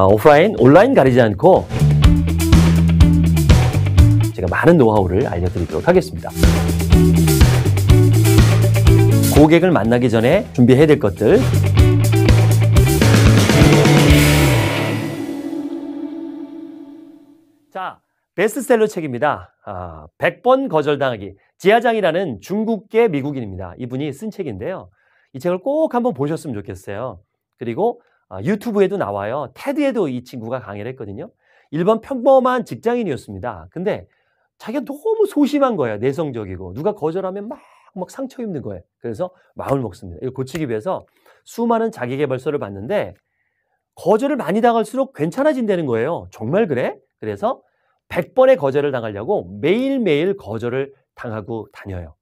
아, 오프라인, 온라인 가리지 않고 제가 많은 노하우를 알려드리도록 하겠습니다. 고객을 만나기 전에 준비해야 될 것들. 자, 베스트셀러 책입니다. 아, 100번 거절당하기. 지하장이라는 중국계 미국인입니다. 이분이 쓴 책인데요. 이 책을 꼭 한번 보셨으면 좋겠어요. 그리고 아, 유튜브에도 나와요. 테드에도 이 친구가 강의를 했거든요. 일반 평범한 직장인이었습니다. 근데 자기가 너무 소심한 거예요. 내성적이고 누가 거절하면 막, 막 상처 입는 거예요. 그래서 마음을 먹습니다. 이걸 고치기 위해서 수많은 자기개발서를 봤는데 거절을 많이 당할수록 괜찮아진다는 거예요. 정말 그래? 그래서 100번의 거절을 당하려고 매일매일 거절을 당하고 다녀요.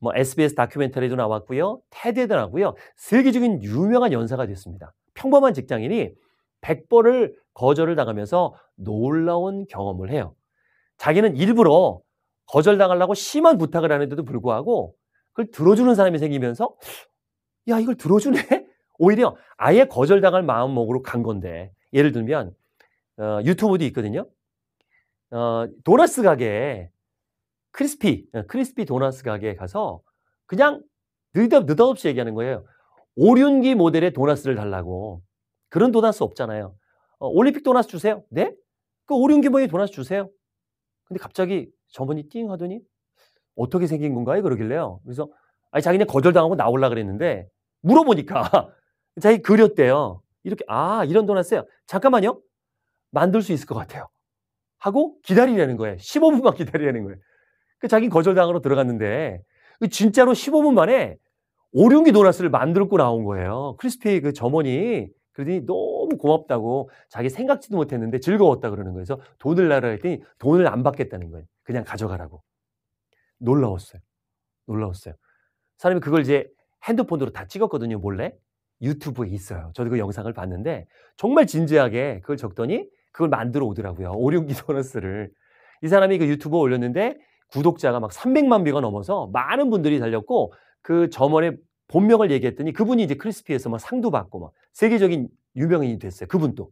뭐 SBS 다큐멘터리도 나왔고요. 테드에도 나왔고요. 세계적인 유명한 연사가 됐습니다. 평범한 직장인이 100번을 거절을 당하면서 놀라운 경험을 해요. 자기는 일부러 거절당하려고 심한 부탁을 하는데도 불구하고 그걸 들어주는 사람이 생기면서 야, 이걸 들어주네? 오히려 아예 거절당할 마음먹으로 간 건데 예를 들면 어, 유튜브도 있거든요. 어, 도넛 가게에 크리스피, 어, 크리스피 도넛 가게에 가서 그냥 느닷없이 얘기하는 거예요. 오륜기 모델의 도넛을 달라고. 그런 도넛 없잖아요. 어, 올림픽 도넛 주세요. 네? 그 오륜기 모델 도넛 주세요. 근데 갑자기 저번이 띵 하더니 어떻게 생긴 건가요? 그러길래요. 그래서 아니 자기네 거절당하고 나올라 그랬는데 물어보니까 자기 그렸대요. 이렇게 아 이런 도넛이요. 잠깐만요. 만들 수 있을 것 같아요. 하고 기다리려는 거예요. 15분만 기다리려는 거예요. 그 자기 거절당으로 들어갔는데 그 진짜로 15분 만에 오륜기 도나스를 만들고 나온 거예요. 크리스피의 그 점원이 그러더니 너무 고맙다고 자기 생각지도 못했는데 즐거웠다 그러는 거예요. 그래서 돈을 내라 했더니 돈을 안 받겠다는 거예요. 그냥 가져가라고. 놀라웠어요. 놀라웠어요. 사람이 그걸 이제 핸드폰으로 다 찍었거든요, 몰래. 유튜브에 있어요. 저도 그 영상을 봤는데 정말 진지하게 그걸 적더니 그걸 만들어 오더라고요. 오륜기 도너스를. 이 사람이 그 유튜브에 올렸는데 구독자가 막 300만 뷰가 넘어서 많은 분들이 달렸고 그 점원의 본명을 얘기했더니 그분이 이제 크리스피에서 막 상도 받고 막 세계적인 유명인이 됐어요. 그분도.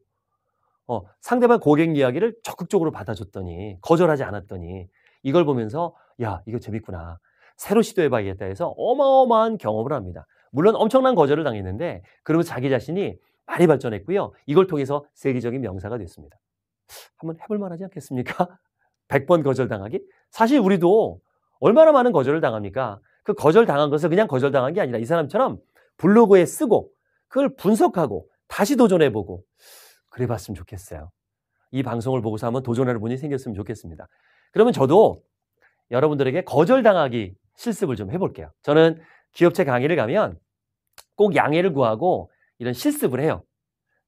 어, 상대방 고객 이야기를 적극적으로 받아줬더니 거절하지 않았더니 이걸 보면서 야, 이거 재밌구나. 새로 시도해 봐야겠다 해서 어마어마한 경험을 합니다. 물론 엄청난 거절을 당했는데 그러면 자기 자신이 많이 발전했고요. 이걸 통해서 세계적인 명사가 됐습니다. 한번 해볼 만하지 않겠습니까? 100번 거절당하기? 사실 우리도 얼마나 많은 거절을 당합니까? 그 거절당한 것을 그냥 거절당한 게 아니라 이 사람처럼 블로그에 쓰고 그걸 분석하고 다시 도전해보고 그래 봤으면 좋겠어요. 이 방송을 보고서 한번 도전하는 분이 생겼으면 좋겠습니다. 그러면 저도 여러분들에게 거절당하기 실습을 좀 해볼게요. 저는 기업체 강의를 가면 꼭 양해를 구하고 이런 실습을 해요.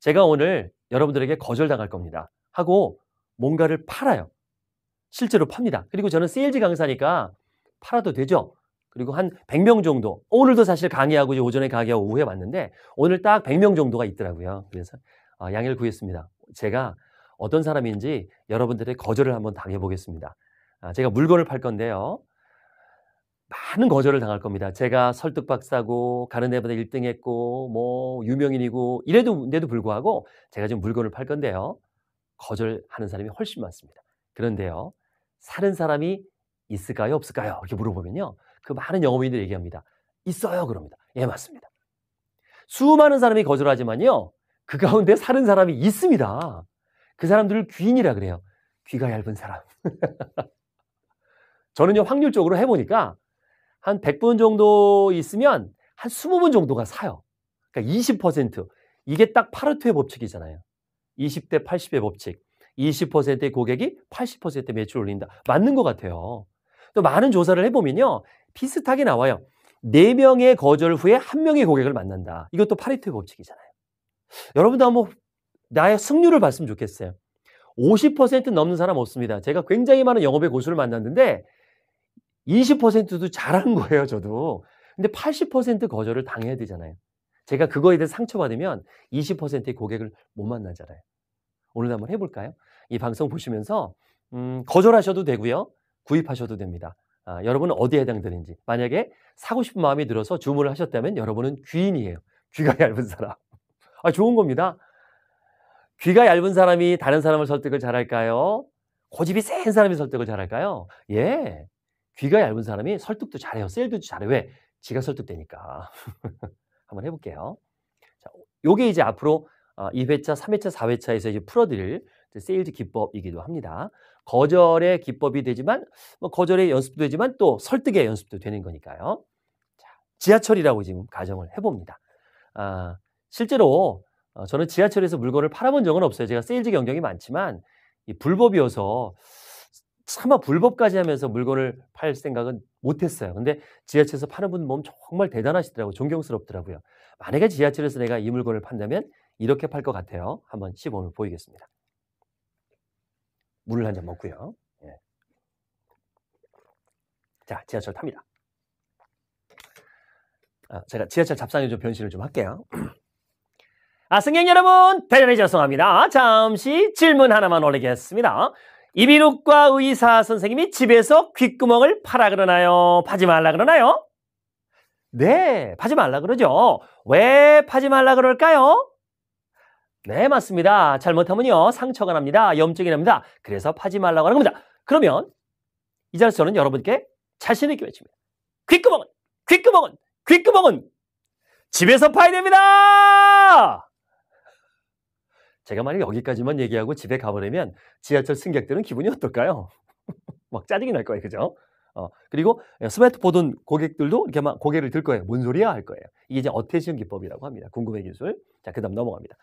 제가 오늘 여러분들에게 거절당할 겁니다. 하고 뭔가를 팔아요. 실제로 팝니다. 그리고 저는 세일즈 강사니까 팔아도 되죠. 그리고 한 100명 정도. 오늘도 사실 강의하고 오전에 강의하고 오후에 왔는데 오늘 딱 100명 정도가 있더라고요. 그래서 아, 양해를 구했습니다. 제가 어떤 사람인지 여러분들의 거절을 한번 당해보겠습니다. 아, 제가 물건을 팔 건데요. 많은 거절을 당할 겁니다. 제가 설득박사고 가는 데보다 1등했고 뭐 유명인이고 이래도인데도 불구하고 제가 지금 물건을 팔 건데요. 거절하는 사람이 훨씬 많습니다. 그런데요, 사는 사람이 있을까요, 없을까요? 이렇게 물어보면요, 그 많은 영업인들이 얘기합니다. 있어요. 그럽니다. 예, 맞습니다. 수많은 사람이 거절하지만요. 그 가운데 사는 사람이 있습니다. 그 사람들을 귀인이라 그래요. 귀가 얇은 사람. 저는요, 확률적으로 해보니까 한 100분 정도 있으면 한 20분 정도가 사요. 그러니까 20%. 이게 딱파르트의 법칙이잖아요. 20대 80의 법칙. 20%의 고객이 80%의 매출을 올린다. 맞는 것 같아요. 또 많은 조사를 해보면요. 비슷하게 나와요. 네 명의 거절 후에 한 명의 고객을 만난다. 이것도 파리트 법칙이잖아요. 여러분도 한번 나의 승률을 봤으면 좋겠어요. 50% 넘는 사람 없습니다. 제가 굉장히 많은 영업의 고수를 만났는데 20%도 잘한 거예요, 저도. 근데 80% 거절을 당해야 되잖아요. 제가 그거에 대해 서 상처받으면 20%의 고객을 못 만나잖아요. 오늘 한번 해볼까요? 이 방송 보시면서 음, 거절하셔도 되고요. 구입하셔도 됩니다. 아, 여러분은 어디에 해당되는지. 만약에 사고 싶은 마음이 들어서 주문을 하셨다면 여러분은 귀인이에요. 귀가 얇은 사람. 아, 좋은 겁니다. 귀가 얇은 사람이 다른 사람을 설득을 잘할까요? 고집이 센 사람이 설득을 잘할까요? 예. 귀가 얇은 사람이 설득도 잘해요. 셀도 잘해. 왜? 지가 설득되니까. 한번 해볼게요. 자, 요게 이제 앞으로 2회차, 아, 3회차, 4회차에서 이제 풀어드릴 세일즈 기법이기도 합니다. 거절의 기법이 되지만 뭐 거절의 연습도 되지만 또 설득의 연습도 되는 거니까요. 자, 지하철이라고 지금 가정을 해봅니다. 아, 실제로 어, 저는 지하철에서 물건을 팔아본 적은 없어요. 제가 세일즈 경력이 많지만 이 불법이어서 차마 불법까지 하면서 물건을 팔 생각은 못했어요. 근데 지하철에서 파는 분몸 정말 대단하시더라고요. 존경스럽더라고요. 만약에 지하철에서 내가 이 물건을 판다면 이렇게 팔 것 같아요. 한번 시범을 보이겠습니다. 물을 한 잔 먹고요. 예. 자, 지하철 탑니다. 아, 제가 지하철 잡상에좀 변신을 좀 할게요. 아, 승객 여러분, 대단히 죄송합니다. 잠시 질문 하나만 올리겠습니다. 이비인후과 의사 선생님이 집에서 귓구멍을 파라 그러나요? 파지 말라 그러나요? 네, 파지 말라 그러죠. 왜 파지 말라 그럴까요? 네, 맞습니다. 잘못하면요, 상처가 납니다. 염증이 납니다. 그래서 파지 말라고 하는 겁니다. 그러면 이 자리에서 저는 여러분께 자신있게 외칩니다. 귓구멍은, 귓구멍은, 귓구멍은 집에서 파야 됩니다! 제가 만약 에 여기까지만 얘기하고 집에 가버리면 지하철 승객들은 기분이 어떨까요? 막 짜증이 날 거예요. 그죠? 어, 그리고 스마트 보던 고객들도 이렇게 막 고개를 들 거예요. 뭔 소리야? 할 거예요. 이게 이제 어테이션 기법이라고 합니다. 궁금해 기술. 자, 그 다음 넘어갑니다.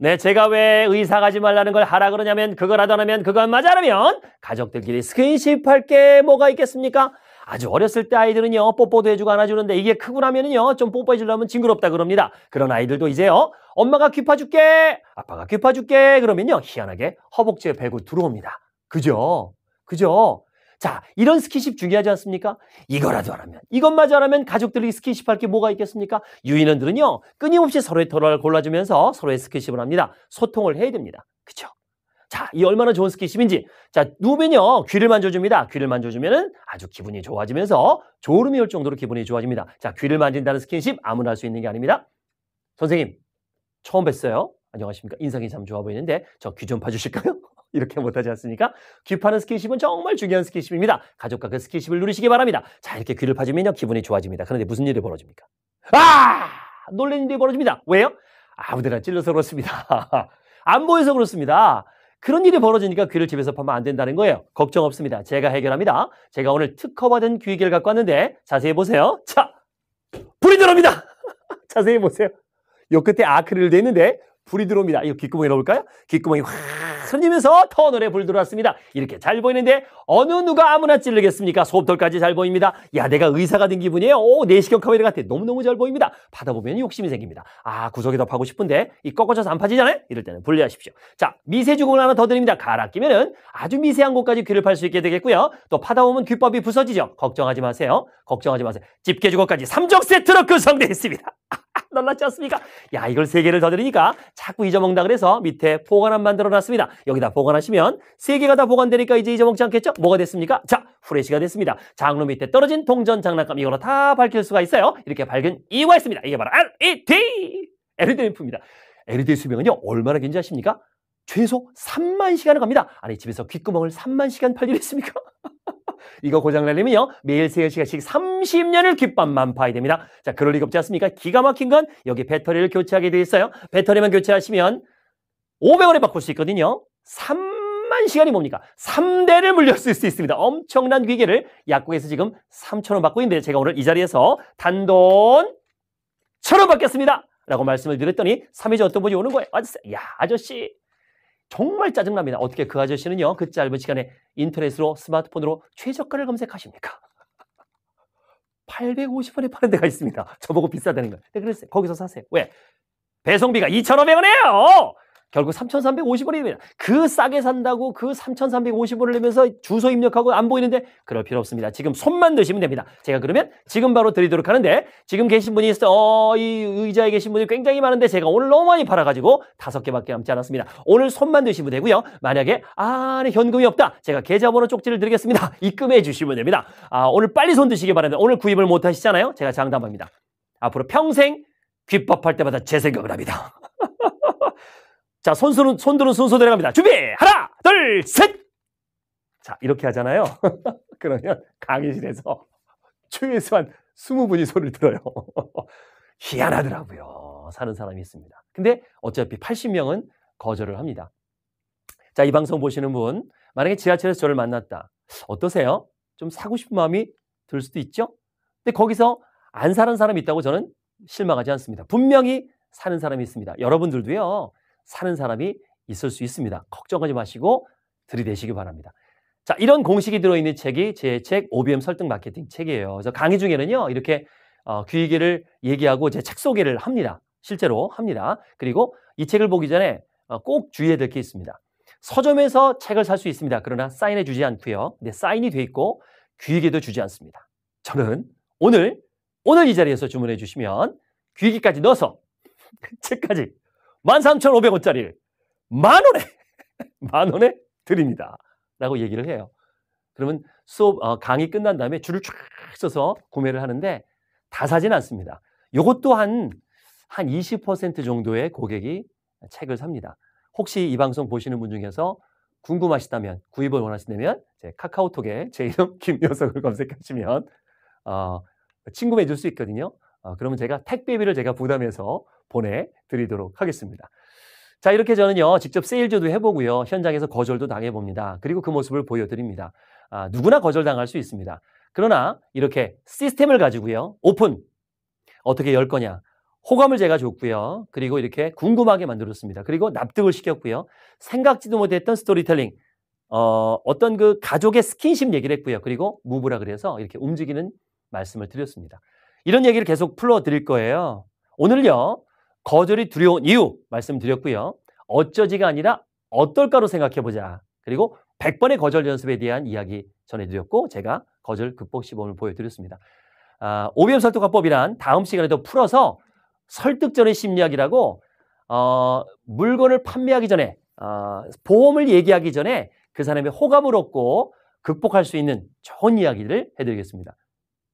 네, 제가 왜 의사 가지 말라는 걸 하라 그러냐면 그걸 하다라면 그건 맞아라면 가족들끼리 스킨십 할 게 뭐가 있겠습니까? 아주 어렸을 때 아이들은요 뽀뽀도 해주고 안아주는데 이게 크고 나면은요 좀 뽀뽀해주려면 징그럽다 그럽니다 그런 아이들도 이제요 엄마가 귀 파줄게 아빠가 귀 파줄게 그러면요 희한하게 허벅지에 배고 들어옵니다 그죠? 그죠? 자, 이런 스킨십 중요하지 않습니까? 이거라도 하라면, 이것마저 하라면 가족들이 스킨십할 게 뭐가 있겠습니까? 유인원들은요, 끊임없이 서로의 터널을 골라주면서 서로의 스킨십을 합니다. 소통을 해야 됩니다. 그쵸? 자, 이 얼마나 좋은 스킨십인지. 자, 누우면요, 귀를 만져줍니다. 귀를 만져주면 아주 기분이 좋아지면서 졸음이 올 정도로 기분이 좋아집니다. 자, 귀를 만진다는 스킨십 아무나 할 수 있는 게 아닙니다. 선생님, 처음 뵀어요. 안녕하십니까? 인상이 참 좋아 보이는데 저 귀 좀 봐주실까요? 이렇게 못하지 않습니까? 귀 파는 스킨십은 정말 중요한 스킨십입니다. 가족과 그 스킨십을 누리시기 바랍니다. 자, 이렇게 귀를 파주면요. 기분이 좋아집니다. 그런데 무슨 일이 벌어집니까? 아! 놀란 일이 벌어집니다. 왜요? 아무데나 찔러서 그렇습니다. 안 보여서 그렇습니다. 그런 일이 벌어지니까 귀를 집에서 파면 안 된다는 거예요. 걱정 없습니다. 제가 해결합니다. 제가 오늘 특허받은 귀를 갖고 왔는데 자세히 보세요. 자, 불이 들어옵니다. 자세히 보세요. 요 끝에 아크릴 되어 있는데 불이 들어옵니다. 이거 귓구멍에 넣어볼까요? 귓구멍이 확 흐르면서 터널에 불 들어왔습니다. 이렇게 잘 보이는데 어느 누가 아무나 찔르겠습니까? 소톱털까지 잘 보입니다. 야 내가 의사가 된 기분이에요. 오 내시경 카메라 같아. 너무너무 잘 보입니다. 받아보면 욕심이 생깁니다. 아 구석에 덮파고 싶은데 이 꺾어져서 안 파지잖아요. 이럴 때는 분리하십시오. 자 미세 주공을 하나 더 드립니다. 갈아 끼면은 아주 미세한 곳까지 귀를 팔 수 있게 되겠고요. 또 파다 보면 귀법이 부서지죠. 걱정하지 마세요. 걱정하지 마세요. 집게 주걱까지 3종 세트로 구성되어 있습니다. 놀랐지 않습니까? 야, 이걸 세 개를 더 드리니까 자꾸 잊어먹는다 그래서 밑에 포관함 만들어 놨습니다. 여기다 보관하시면 세 개가 다 보관되니까 이제 잊어먹지 않겠죠? 뭐가 됐습니까? 자, 후레쉬가 됐습니다. 장로 밑에 떨어진 동전 장난감 이걸로 다 밝힐 수가 있어요. 이렇게 밝은 이유가 있습니다. 이게 바로 LED! LED 램프입니다. LED 수명은요, 얼마나 긴지 아십니까? 최소 3만 시간을 갑니다. 아니, 집에서 귓구멍을 3만 시간 팔일 했습니까? 이거 고장날려면요 매일 3시간씩 30년을 귓밥만 파야 됩니다. 자, 그럴 리가 없지 않습니까? 기가 막힌 건 여기 배터리를 교체하게 돼 있어요. 배터리만 교체하시면 500원에 바꿀 수 있거든요. 3만 시간이 뭡니까? 3대를 물렸을 수 있습니다. 엄청난 기계를 약국에서 지금 3천원 받고 있는데 제가 오늘 이 자리에서 단돈 천원 받겠습니다. 라고 말씀을 드렸더니 3일 전 어떤 분이 오는 거예요. 아저씨, 야 아저씨 정말 짜증납니다. 어떻게 그 아저씨는요. 그 짧은 시간에 인터넷으로 스마트폰으로 최저가를 검색하십니까? 850원에 파는 데가 있습니다. 저보고 비싸다는 거예요. 네, 그래서 거기서 사세요. 왜? 배송비가 2,500원이에요! 결국 3,350원입니다. 그 싸게 산다고 그 3,350원을 내면서 주소 입력하고 안 보이는데 그럴 필요 없습니다. 지금 손만 드시면 됩니다. 제가 그러면 지금 바로 드리도록 하는데 지금 계신 분이 있어요. 어, 이 의자에 계신 분이 굉장히 많은데 제가 오늘 너무 많이 팔아가지고 다섯 개밖에 남지 않았습니다. 오늘 손만 드시면 되고요. 만약에 아, 네, 현금이 없다. 제가 계좌번호 쪽지를 드리겠습니다. 입금해 주시면 됩니다. 아, 오늘 빨리 손 드시기 바랍니다. 오늘 구입을 못 하시잖아요. 제가 장담합니다. 앞으로 평생 귓밥할 때마다 제 생각을 합니다. 자, 손수는, 손들은 순서 대로갑니다 준비! 하나, 둘, 셋! 자, 이렇게 하잖아요. 그러면 강의실에서 최소 한 20분이 손을 들어요. 희한하더라고요. 사는 사람이 있습니다. 근데 어차피 80명은 거절을 합니다. 자, 이 방송 보시는 분, 만약에 지하철에서 저를 만났다. 어떠세요? 좀 사고 싶은 마음이 들 수도 있죠? 근데 거기서 안 사는 사람이 있다고 저는 실망하지 않습니다. 분명히 사는 사람이 있습니다. 여러분들도요, 사는 사람이 있을 수 있습니다. 걱정하지 마시고 들이대시기 바랍니다. 자, 이런 공식이 들어있는 책이 제 책 OBM 설득 마케팅 책이에요. 그래서 강의 중에는요, 이렇게 어, 귀이기를 얘기하고 제 책 소개를 합니다. 실제로 합니다. 그리고 이 책을 보기 전에 어, 꼭 주의해야 될 게 있습니다. 서점에서 책을 살 수 있습니다. 그러나 사인해 주지 않고요. 근데 사인이 돼 있고 귀에게도 주지 않습니다. 저는 오늘 오늘 이 자리에서 주문해 주시면 귀기까지 넣어서 책까지 13,500원짜리를 만 원에, 만 원에 드립니다. 라고 얘기를 해요. 그러면 수업, 어, 강의 끝난 다음에 줄을 쫙 써서 구매를 하는데 다 사진 않습니다. 이것도 한, 한 20% 정도의 고객이 책을 삽니다. 혹시 이 방송 보시는 분 중에서 궁금하시다면, 구입을 원하시다면, 제 카카오톡에 제 이름 김여석을 검색하시면, 어, 친구 맺을 수 있거든요. 어, 그러면 제가 택배비를 제가 부담해서 보내드리도록 하겠습니다. 자, 이렇게 저는요, 직접 세일즈도 해보고요, 현장에서 거절도 당해봅니다. 그리고 그 모습을 보여드립니다. 아, 누구나 거절당할 수 있습니다. 그러나 이렇게 시스템을 가지고요, 오픈! 어떻게 열 거냐? 호감을 제가 줬고요. 그리고 이렇게 궁금하게 만들었습니다. 그리고 납득을 시켰고요. 생각지도 못했던 스토리텔링, 어, 어떤 그 가족의 스킨십 얘기를 했고요. 그리고 무브라 그래서 이렇게 움직이는 말씀을 드렸습니다. 이런 얘기를 계속 풀어 드릴 거예요. 오늘요, 거절이 두려운 이유 말씀드렸고요. 어쩌지가 아니라 어떨까로 생각해 보자. 그리고 100번의 거절 연습에 대한 이야기 전해드렸고 제가 거절 극복 시범을 보여드렸습니다. 아, 오비엄 설득화법이란 다음 시간에도 풀어서 설득전의 심리학이라고 어, 물건을 판매하기 전에 어, 보험을 얘기하기 전에 그 사람의 호감을 얻고 극복할 수 있는 좋은 이야기를 해드리겠습니다.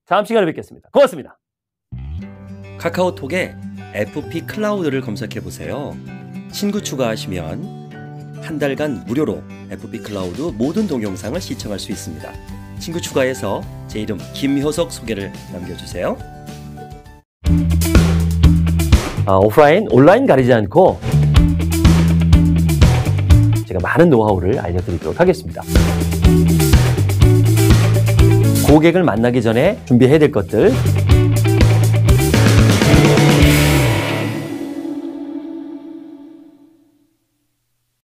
다음 시간에 뵙겠습니다. 고맙습니다. 카카오톡에 FP 클라우드를 검색해 보세요. 친구 추가하시면 한 달간 무료로 FP 클라우드 모든 동영상을 시청할 수 있습니다. 친구 추가해서 제 이름 김효석 소개를 남겨주세요. 아, 오프라인, 온라인 가리지 않고 제가 많은 노하우를 알려드리도록 하겠습니다. 고객을 만나기 전에 준비해야 될 것들.